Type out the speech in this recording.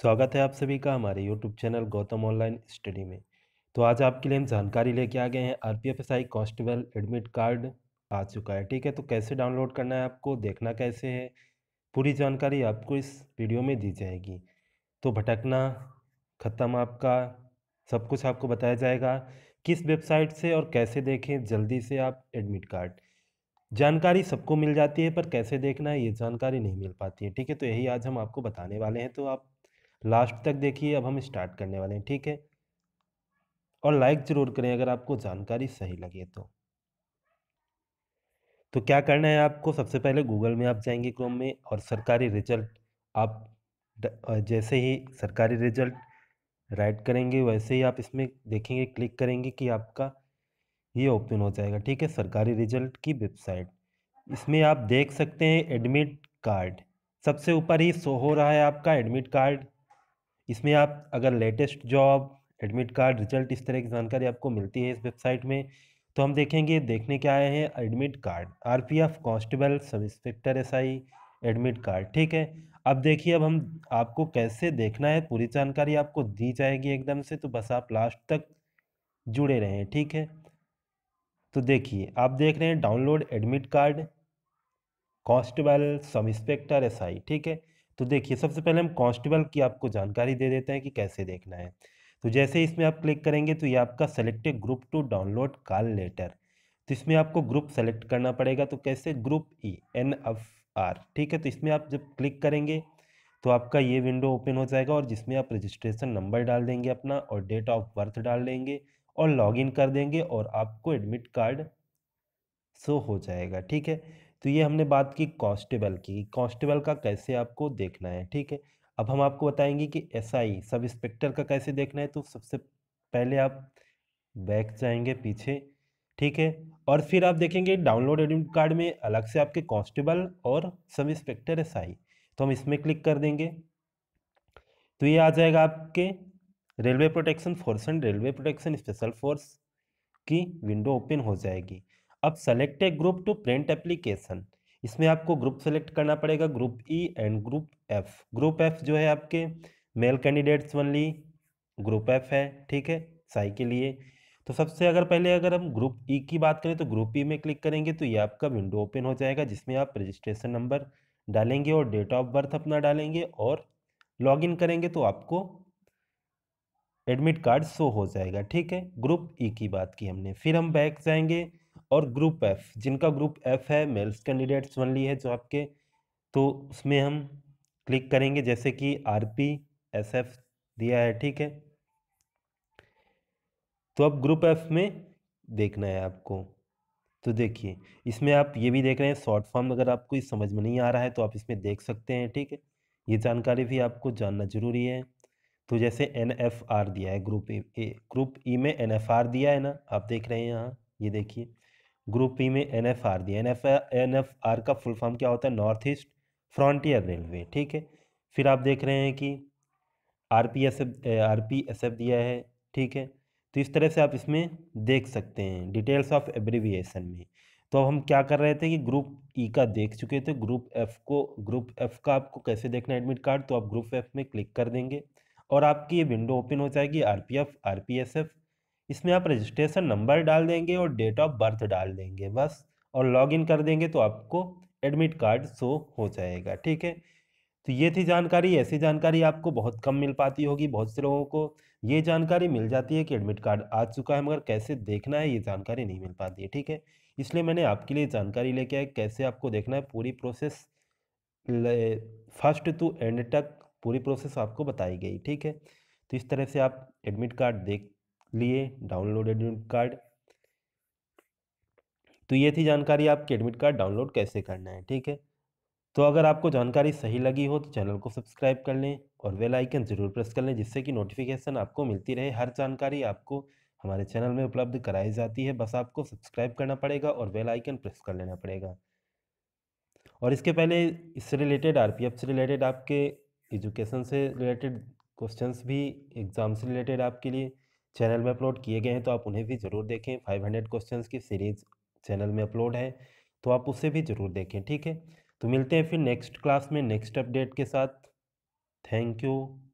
स्वागत है आप सभी का हमारे YouTube channel Gautam online study में तो आज आपके लिए हम जानकारी लेके आ गए हैं R P F S I constable admit card आ चुका है ठीक है तो कैसे डाउनलोड करना है आपको देखना कैसे है पूरी जानकारी आपको इस वीडियो में दी जाएगी तो भटकना ख़त्म आपका सब कुछ आपको बताया जाएगा किस वेबसाइट से और कैसे देखें जल्दी से आप एडमिट कार्ड जानकारी सबको मिल जाती है पर कैसे देखना है ये जानकारी नहीं मिल पाती है ठीक है तो यही आज हम आपको बताने वाले हैं तो आप लास्ट तक देखिए अब हम स्टार्ट करने वाले हैं ठीक है और लाइक ज़रूर करें अगर आपको जानकारी सही लगे तो तो क्या करना है आपको सबसे पहले गूगल में आप जाएंगे क्रोम में और सरकारी रिजल्ट आप जैसे ही सरकारी रिजल्ट राइट करेंगे वैसे ही आप इसमें देखेंगे क्लिक करेंगे कि आपका ये ओपन हो जाएगा ठीक है सरकारी रिजल्ट की वेबसाइट इसमें आप देख सकते हैं एडमिट कार्ड सबसे ऊपर ही शो हो रहा है आपका एडमिट कार्ड इसमें आप अगर latest job admit card result इस तरह की जानकारी आपको मिलती है इस वेबसाइट में तो हम देखेंगे देखने के आए हैं admit card R P F constable sub inspector S I admit card ठीक है अब देखिए अब हम आपको कैसे देखना है पूरी जानकारी आपको दी जाएगी एकदम से तो बस आप लास्ट तक जुड़े रहें ठीक है तो देखिए आप देख रहे हैं download admit card constable sub inspector I ठीक है तो देखिए सबसे पहले हम कॉन्स्टेबल की आपको जानकारी दे देते हैं कि कैसे देखना है तो जैसे इसमें आप क्लिक करेंगे तो ये आपका selected group to download call letter तो इसमें आपको ग्रुप सेलेक्ट करना पड़ेगा तो कैसे group E N F R ठीक है तो इसमें आप जब क्लिक करेंगे तो आपका ये विंडो ओपन हो जाएगा और जिसमें आप रजिस्ट्रेशन नंबर डाल देंगे अपना और डेट ऑफ बर्थ डाल देंगे और लॉगिन कर देंगे और आपको एडमिट कार्ड शो हो जाएगा ठीक है तो ये हमने बात की कॉन्स्टेबल की कॉन्स्टेबल का कैसे आपको देखना है ठीक है अब हम आपको बताएंगे कि एसआई सब इंस्पेक्टर का कैसे देखना है तो सबसे पहले आप बैक जाएंगे पीछे ठीक है और फिर आप देखेंगे डाउनलोड एडमिट कार्ड में अलग से आपके कांस्टेबल और सब इंस्पेक्टर एस आई तो हम इसमें क्लिक कर देंगे तो ये आ जाएगा आपके railway protection force and railway protection special force की विंडो ओपन हो जाएगी अब select a group to print application इसमें आपको ग्रुप सेलेक्ट करना पड़ेगा group E and group F group F जो है आपके male candidates only group F है ठीक है साई के लिए तो सबसे अगर पहले अगर हम ग्रुप ई e की बात करें तो ग्रुप ई e में क्लिक करेंगे तो ये आपका विंडो ओपन हो जाएगा जिसमें आप रजिस्ट्रेशन नंबर डालेंगे और डेट ऑफ बर्थ अपना डालेंगे और लॉगिन करेंगे तो आपको एडमिट कार्ड शो हो जाएगा ठीक है ग्रुप ई e की बात की हमने फिर हम बैक जाएंगे और ग्रुप एफ जिनका ग्रुप एफ है मेल्स कैंडिडेट्स ओनली है जो आपके तो उसमें हम क्लिक करेंगे जैसे कि आर पी एस एफ दिया है ठीक है तो अब ग्रुप एफ में देखना है आपको तो देखिए इसमें आप ये भी देख रहे हैं शॉर्ट फॉर्म अगर आपको इस समझ में नहीं आ रहा है तो आप इसमें देख सकते हैं ठीक है ये जानकारी भी आपको जानना ज़रूरी है तो जैसे एन एफ आर दिया है ग्रुप ए, ए ग्रुप ई में एन एफ आर दिया है ना आप देख रहे हैं यहाँ ये देखिए ग्रुप पी में एन एफ आर दिया N F N F R का फुल फॉर्म क्या होता है नॉर्थ ईस्ट फ्रॉन्टियर रेलवे ठीक है फिर आप देख रहे हैं कि R P S F R P S F दिया है ठीक है तो इस तरह से आप इसमें देख सकते हैं डिटेल्स ऑफ एब्रीविएशन में तो अब हम क्या कर रहे थे कि ग्रुप ई e का देख चुके थे ग्रुप एफ़ को ग्रुप एफ़ का आपको कैसे देखना एडमिट कार्ड तो आप ग्रुप एफ़ में क्लिक कर देंगे और आपकी ये विंडो ओपन हो जाएगी R P F R P S F इसमें आप रजिस्ट्रेशन नंबर डाल देंगे और डेट ऑफ बर्थ डाल देंगे बस और लॉगिन कर देंगे तो आपको एडमिट कार्ड शो हो जाएगा ठीक है तो ये थी जानकारी ऐसी जानकारी आपको बहुत कम मिल पाती होगी बहुत से लोगों को ये जानकारी मिल जाती है कि एडमिट कार्ड आ चुका है मगर कैसे देखना है ये जानकारी नहीं मिल पाती है ठीक है इसलिए मैंने आपके लिए जानकारी लेके आया कैसे आपको देखना है पूरी प्रोसेस फर्स्ट टू एंड तक पूरी प्रोसेस आपको बताई गई ठीक है तो इस तरह से आप एडमिट कार्ड देख लिए डाउनलोड एडमिट कार्ड तो ये थी जानकारी आपके एडमिट कार्ड डाउनलोड कैसे करना है ठीक है तो अगर आपको जानकारी सही लगी हो तो चैनल को सब्सक्राइब कर लें और वेल आइकन ज़रूर प्रेस कर लें जिससे कि नोटिफिकेशन आपको मिलती रहे हर जानकारी आपको हमारे चैनल में उपलब्ध कराई जाती है बस आपको सब्सक्राइब करना पड़ेगा और वेल आइकन प्रेस कर लेना पड़ेगा और इसके पहले इससे रिलेटेड एफ से रिलेटेड आपके एजुकेशन से रिलेटेड क्वेश्चन भी एग्ज़ाम से रिलेटेड आपके लिए चैनल में अपलोड किए गए हैं तो आप उन्हें भी ज़रूर देखें फाइव हंड्रेड क्वेश्चन की सीरीज़ चैनल में अपलोड है तो आप उसे भी ज़रूर देखें ठीक है तो मिलते हैं फिर नेक्स्ट क्लास में नेक्स्ट अपडेट के साथ थैंक यू